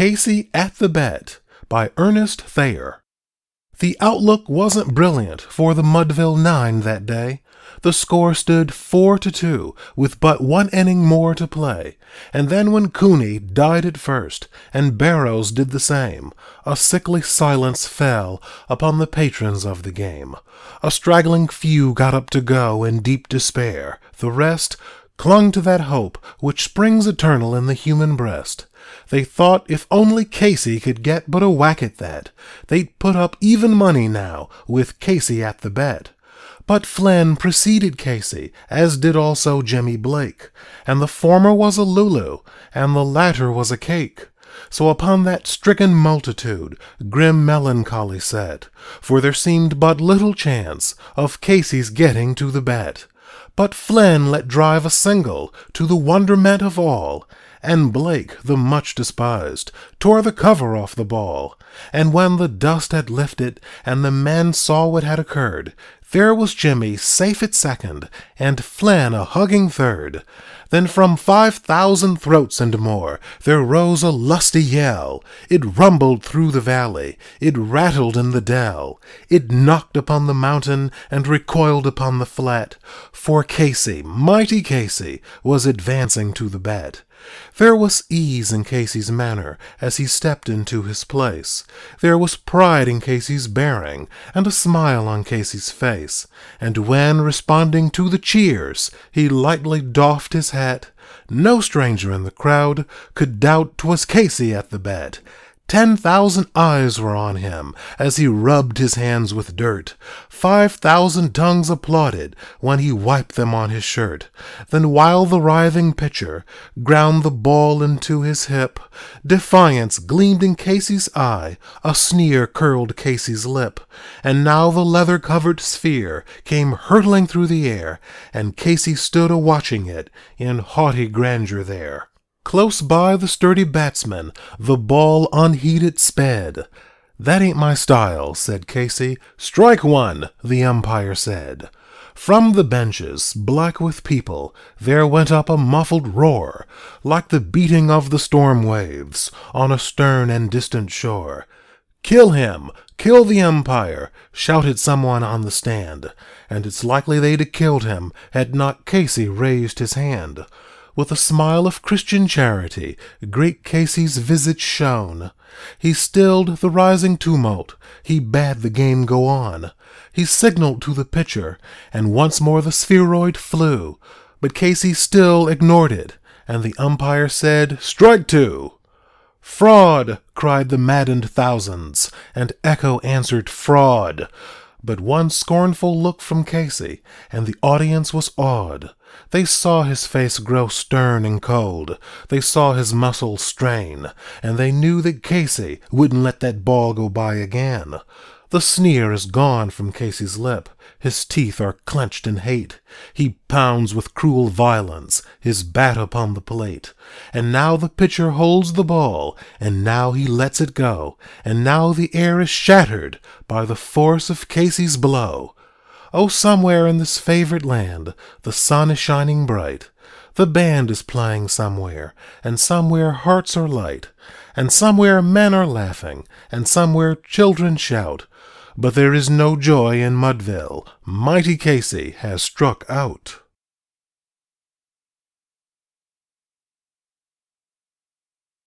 Casey at the Bat by Ernest Thayer. The outlook wasn't brilliant for the Mudville Nine that day. The score stood four to two, with but one inning more to play, and then when Cooney died at first, and Barrows did the same, a sickly silence fell upon the patrons of the game. A straggling few got up to go in deep despair, the rest clung to that hope which springs eternal in the human breast. They thought if only Casey could get but a whack at that, they'd put up even money now, with Casey at the bet. But Flynn preceded Casey, as did also Jimmy Blake, and the former was a Lulu, and the latter was a cake. So upon that stricken multitude grim melancholy set, for there seemed but little chance of Casey's getting to the bet. But Flynn let drive a single, to the wonderment of all, and Blake, the much despised, tore the cover off the ball, and when the dust had lifted and the men saw what had occurred, there was Jimmy safe at second, and Flynn a hugging third. Then from five thousand throats and more there rose a lusty yell. It rumbled through the valley, it rattled in the dell, it knocked upon the mountain and recoiled upon the flat. For Casey, mighty Casey, was advancing to the bat. There was ease in Casey's manner as he stepped into his place. There was pride in Casey's bearing, and a smile on Casey's face. And when, responding to the cheers, he lightly doffed his hat, no stranger in the crowd could doubt 'twas Casey at the bat. Ten thousand eyes were on him as he rubbed his hands with dirt. Five thousand tongues applauded when he wiped them on his shirt. Then while the writhing pitcher ground the ball into his hip, defiance gleamed in Casey's eye, a sneer curled Casey's lip. And now the leather-covered sphere came hurtling through the air, and Casey stood a-watching it in haughty grandeur there. Close by the sturdy batsman, the ball unheeded sped. That ain't my style, said Casey. Strike one, the umpire said. From the benches, black with people, there went up a muffled roar, like the beating of the storm waves on a stern and distant shore. Kill him! Kill the umpire! shouted someone on the stand, and it's likely they'd have killed him had not Casey raised his hand with a smile of Christian charity, great Casey's visage shone. He stilled the rising tumult. He bade the game go on. He signaled to the pitcher, and once more the spheroid flew. But Casey still ignored it, and the umpire said, Strike two! Fraud! cried the maddened thousands, and echo answered, Fraud! But one scornful look from Casey, and the audience was awed. They saw his face grow stern and cold. They saw his muscles strain, and they knew that Casey wouldn't let that ball go by again. The sneer is gone from Casey's lip. His teeth are clenched in hate. He pounds with cruel violence his bat upon the plate. And now the pitcher holds the ball, and now he lets it go, and now the air is shattered by the force of Casey's blow. Oh, somewhere in this favorite land the sun is shining bright. The band is playing somewhere, and somewhere hearts are light, and somewhere men are laughing, and somewhere children shout. But there is no joy in Mudville. Mighty Casey has struck out.